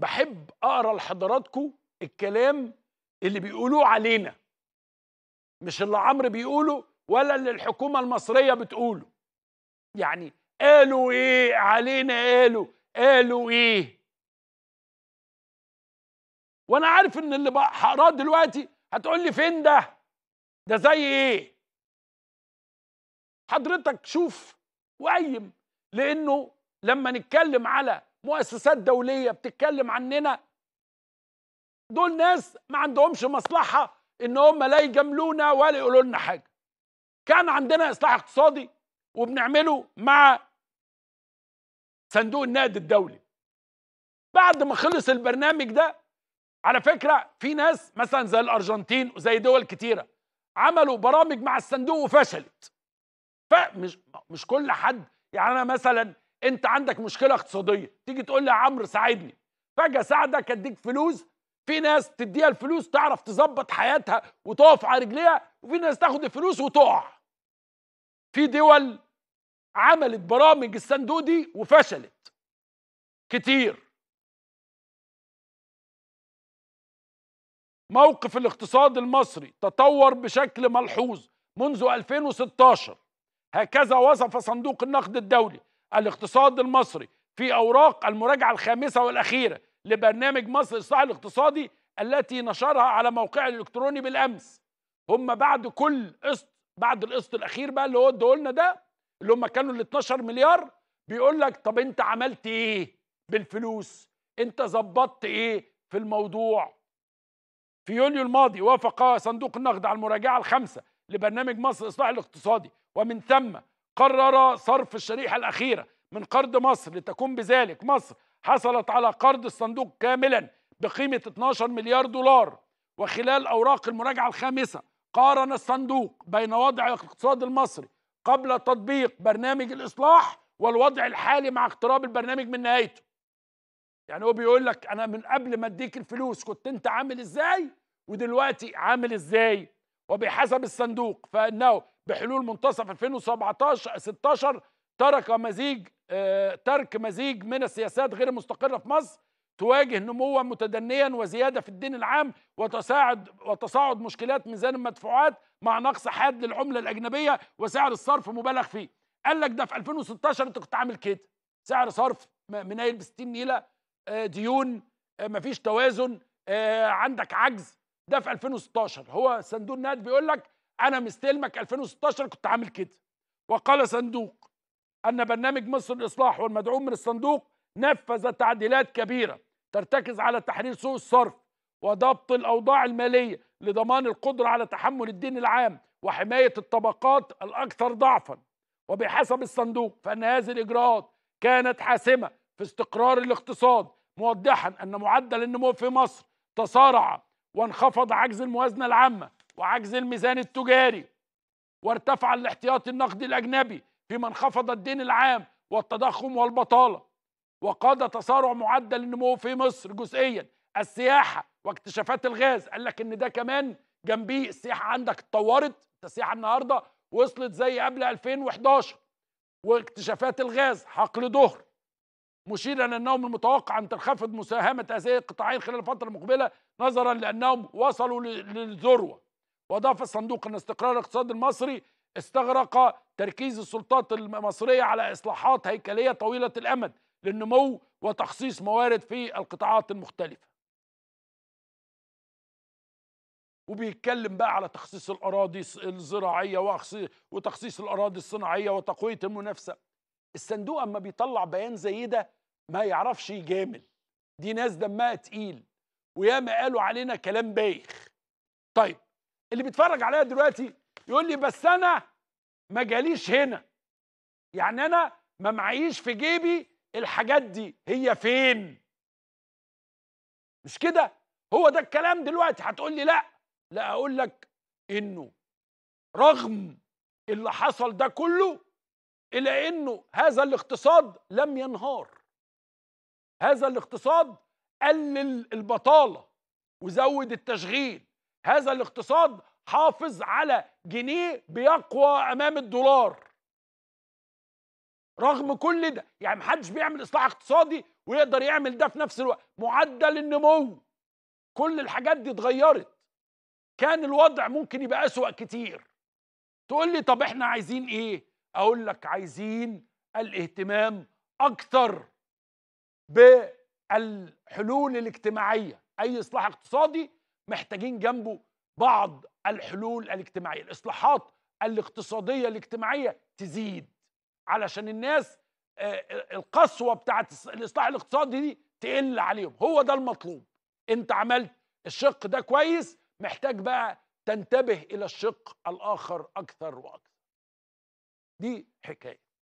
بحب اقرا لحضراتكم الكلام اللي بيقولوه علينا مش اللي عمرو بيقوله ولا اللي الحكومه المصريه بتقوله يعني قالوا ايه علينا قالوا قالوا ايه وانا عارف ان اللي هقراه دلوقتي هتقول لي فين ده ده زي ايه حضرتك شوف وقيم لانه لما نتكلم على مؤسسات دوليه بتتكلم عننا دول ناس ما عندهمش مصلحه ان هم لا يجاملونا ولا يقولوا لنا حاجه كان عندنا اصلاح اقتصادي وبنعمله مع صندوق النقد الدولي بعد ما خلص البرنامج ده على فكره في ناس مثلا زي الارجنتين وزي دول كتيره عملوا برامج مع الصندوق وفشلت فمش مش كل حد يعني انا مثلا انت عندك مشكله اقتصاديه تيجي تقول لي يا عمرو ساعدني فجاه ساعدك اديك فلوس في ناس تديها الفلوس تعرف تظبط حياتها وتقف على رجليها وفي ناس تاخد الفلوس وتقع في دول عملت برامج الصندوق دي وفشلت كتير موقف الاقتصاد المصري تطور بشكل ملحوظ منذ 2016 هكذا وصف صندوق النقد الدولي الاقتصاد المصري في أوراق المراجعة الخامسة والأخيرة لبرنامج مصر الإصلاح الاقتصادي التي نشرها على موقعه الإلكتروني بالأمس هم بعد كل قسط بعد القسط الأخير بقى اللي هو ادولنا ده اللي هم كانوا ال 12 مليار بيقول لك طب أنت عملت إيه بالفلوس أنت ظبطت إيه في الموضوع في يوليو الماضي وافق صندوق النقد على المراجعة الخامسة لبرنامج مصر الإصلاح الاقتصادي ومن ثم قرر صرف الشريحة الأخيرة من قرض مصر لتكون بذلك مصر حصلت على قرض الصندوق كاملا بقيمة 12 مليار دولار وخلال أوراق المراجعة الخامسة قارن الصندوق بين وضع الاقتصاد المصري قبل تطبيق برنامج الإصلاح والوضع الحالي مع اقتراب البرنامج من نهايته يعني هو بيقول لك أنا من قبل ما أديك الفلوس كنت أنت عامل إزاي ودلوقتي عامل إزاي وبحسب الصندوق فإنه بحلول منتصف 2017 16 ترك مزيج آه، ترك مزيج من السياسات غير مستقرة في مصر تواجه نموا متدنيا وزيادة في الدين العام وتساعد وتصاعد مشكلات ميزان المدفوعات مع نقص حاد للعملة الأجنبية وسعر الصرف مبالغ فيه قال لك ده في 2016 أنت كنت عامل كده سعر صرف منايل ب 60 نيلة آه، ديون آه، مفيش توازن عندك عجز ده في 2016 هو صندوق النقد بيقول لك انا مستلمك 2016 كنت عامل كده وقال صندوق ان برنامج مصر الاصلاح والمدعوم من الصندوق نفذ تعديلات كبيره ترتكز على تحرير سوق الصرف وضبط الاوضاع الماليه لضمان القدره على تحمل الدين العام وحمايه الطبقات الاكثر ضعفا وبحسب الصندوق فان هذه الاجراءات كانت حاسمه في استقرار الاقتصاد موضحا ان معدل النمو في مصر تسارع وانخفض عجز الموازنه العامه وعجز الميزان التجاري وارتفع الاحتياط النقدي الأجنبي فيما انخفض الدين العام والتضخم والبطالة وقاد تسارع معدل النمو في مصر جزئيا السياحة واكتشافات الغاز قال لك ان ده كمان جنبيه السياحة عندك اتطورت السياحة النهاردة وصلت زي قبل 2011 واكتشافات الغاز حقل ظهر مشيرا انه من المتوقع ان تنخفض مساهمه هذين القطاعين خلال الفتره المقبله نظرا لانهم وصلوا للذروه واضاف الصندوق أن استقرار الاقتصاد المصري استغرق تركيز السلطات المصرية على إصلاحات هيكلية طويلة الأمد للنمو وتخصيص موارد في القطاعات المختلفة وبيتكلم بقى على تخصيص الأراضي الزراعية وتخصيص الأراضي الصناعية وتقوية المنافسة الصندوق أما بيطلع بيان زي ده ما يعرفش يجامل دي ناس دمها تقيل وياما قالوا علينا كلام بايخ طيب اللي بيتفرج عليا دلوقتي يقول لي بس انا ما جاليش هنا يعني انا ما معيش في جيبي الحاجات دي هي فين مش كده هو ده الكلام دلوقتي هتقول لي لا لا اقول لك انه رغم اللي حصل ده كله الى انه هذا الاقتصاد لم ينهار هذا الاقتصاد قلل البطاله وزود التشغيل هذا الاقتصاد حافظ على جنيه بيقوى امام الدولار رغم كل ده يعني محدش بيعمل اصلاح اقتصادي ويقدر يعمل ده في نفس الوقت معدل النمو كل الحاجات دي اتغيرت كان الوضع ممكن يبقى اسوأ كتير تقول لي طب احنا عايزين ايه اقول لك عايزين الاهتمام اكتر بالحلول الاجتماعيه اي اصلاح اقتصادي محتاجين جنبه بعض الحلول الاجتماعيه الاصلاحات الاقتصاديه الاجتماعيه تزيد علشان الناس آه، آه، القسوه بتاعه الاصلاح الاقتصادي دي تقل عليهم هو ده المطلوب انت عملت الشق ده كويس محتاج بقى تنتبه الى الشق الاخر اكثر واكثر دي حكايه